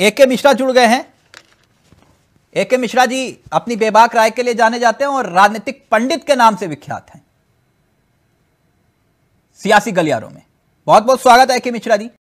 ए के मिश्रा जुड़ गए हैं ए के मिश्रा जी अपनी बेबाक राय के लिए जाने जाते हैं और राजनीतिक पंडित के नाम से विख्यात हैं सियासी गलियारों में बहुत बहुत स्वागत है ए के मिश्रा जी